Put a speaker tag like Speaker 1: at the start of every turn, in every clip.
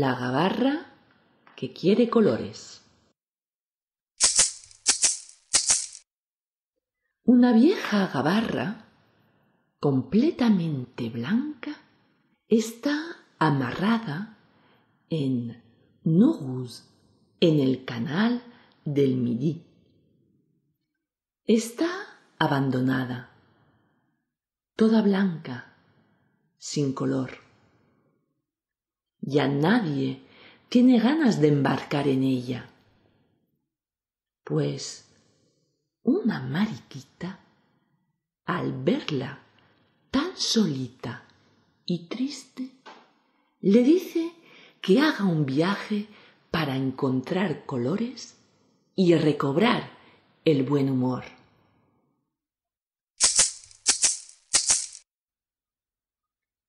Speaker 1: La gabarra que quiere colores. Una vieja gabarra, completamente blanca, está amarrada en nogus en el canal del Midi. Está abandonada, toda blanca, sin color ya nadie tiene ganas de embarcar en ella. Pues una mariquita, al verla tan solita y triste, le dice que haga un viaje para encontrar colores y recobrar el buen humor.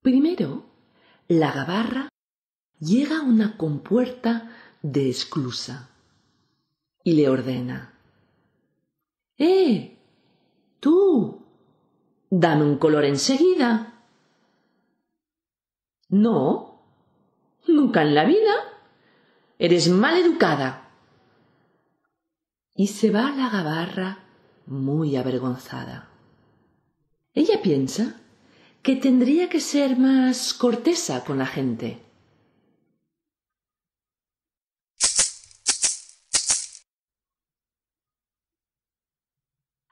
Speaker 1: Primero, la gabarra llega una compuerta de esclusa y le ordena ¡Eh! ¡Tú! Dame un color enseguida. No, nunca en la vida. Eres mal educada. Y se va a la gabarra muy avergonzada. Ella piensa que tendría que ser más cortesa con la gente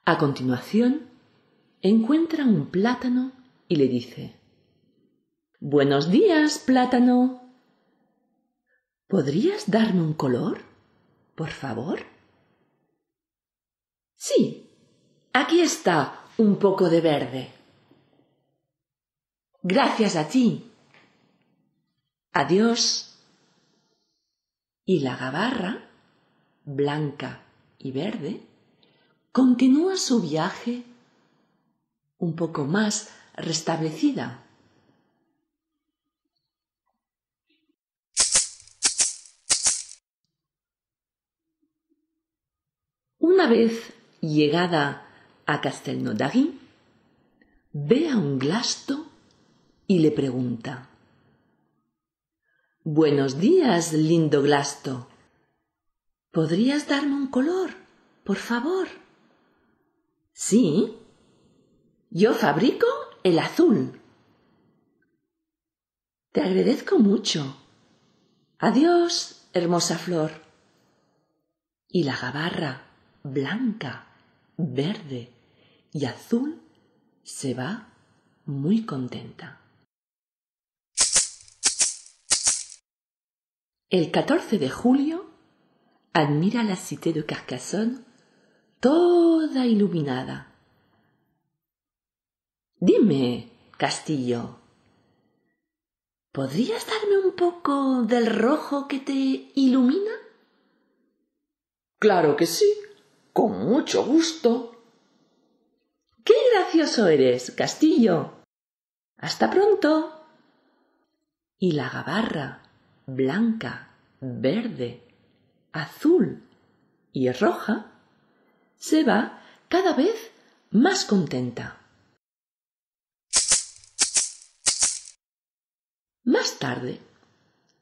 Speaker 1: A continuación, encuentra un plátano y le dice Buenos días, plátano. ¿Podrías darme un color, por favor? Sí, aquí está un poco de verde. Gracias a ti. Adiós. Y la gabarra, blanca y verde, continúa su viaje un poco más restablecida. Una vez llegada a Castelnaudary, ve a un glasto y le pregunta Buenos días, lindo glasto. ¿Podrías darme un color, por favor? Sí. Yo fabrico el azul. Te agradezco mucho. Adiós, hermosa flor. Y la gabarra blanca, verde y azul se va muy contenta. El 14 de julio, admira la Cité de Carcassonne toda iluminada. Dime, Castillo, ¿podrías darme un poco del rojo que te ilumina? Claro que sí, con mucho gusto. Qué gracioso eres, Castillo. Hasta pronto. Y la gabarra, blanca, verde, azul y roja, se va cada vez más contenta. Más tarde,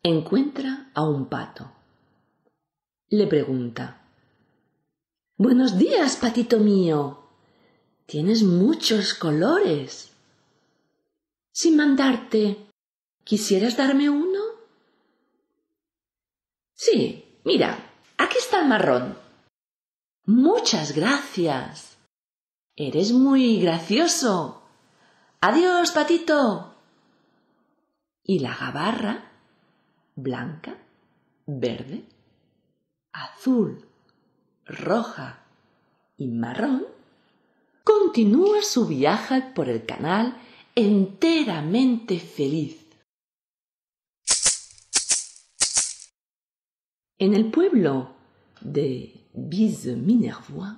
Speaker 1: encuentra a un pato. Le pregunta Buenos días, patito mío. Tienes muchos colores. Sin mandarte, ¿quisieras darme uno? Sí, mira, aquí está el marrón. Muchas gracias. Eres muy gracioso. Adiós, patito. Y la gabarra, blanca, verde, azul, roja y marrón, continúa su viaje por el canal enteramente feliz. En el pueblo de bise Minervois,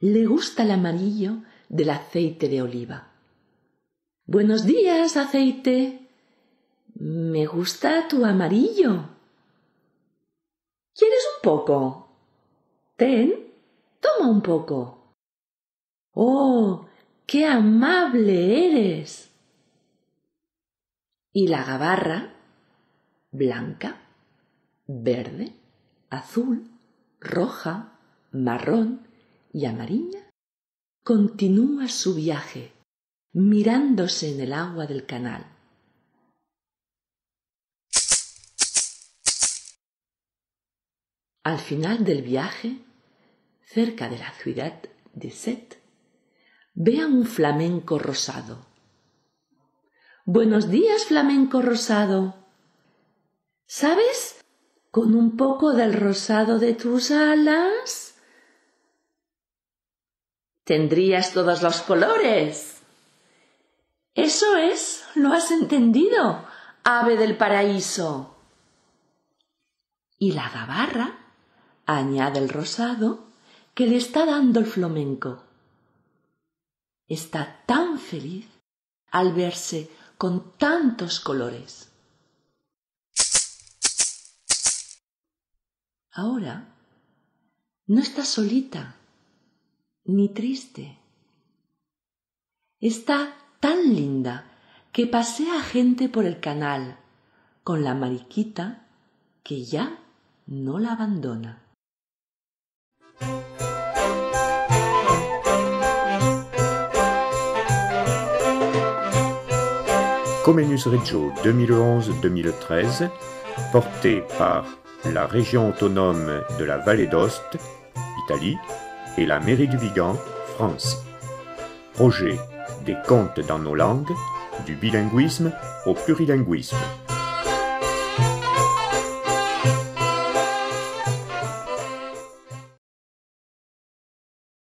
Speaker 1: le gusta el amarillo del aceite de oliva. Buenos días, aceite. Me gusta tu amarillo. ¿Quieres un poco? Ten, toma un poco. Oh, qué amable eres. Y la gabarra, blanca, verde, azul, roja, marrón y amarilla, continúa su viaje, mirándose en el agua del canal. Al final del viaje, cerca de la ciudad de Set, ve a un flamenco rosado. Buenos días, flamenco rosado. ¿Sabes con un poco del rosado de tus alas, tendrías todos los colores. Eso es, lo has entendido, ave del paraíso. Y la gabarra añade el rosado que le está dando el flamenco. Está tan feliz al verse con tantos colores. Ahora no está solita ni triste. Está tan linda que pasea gente por el canal con la mariquita que ya no la abandona. Comenius Riccio 2011-2013, porté par la région autonome de la vallée d'Ost, Italie, et la mairie du Vigan, France. Projet des contes dans nos langues, du bilinguisme au plurilinguisme.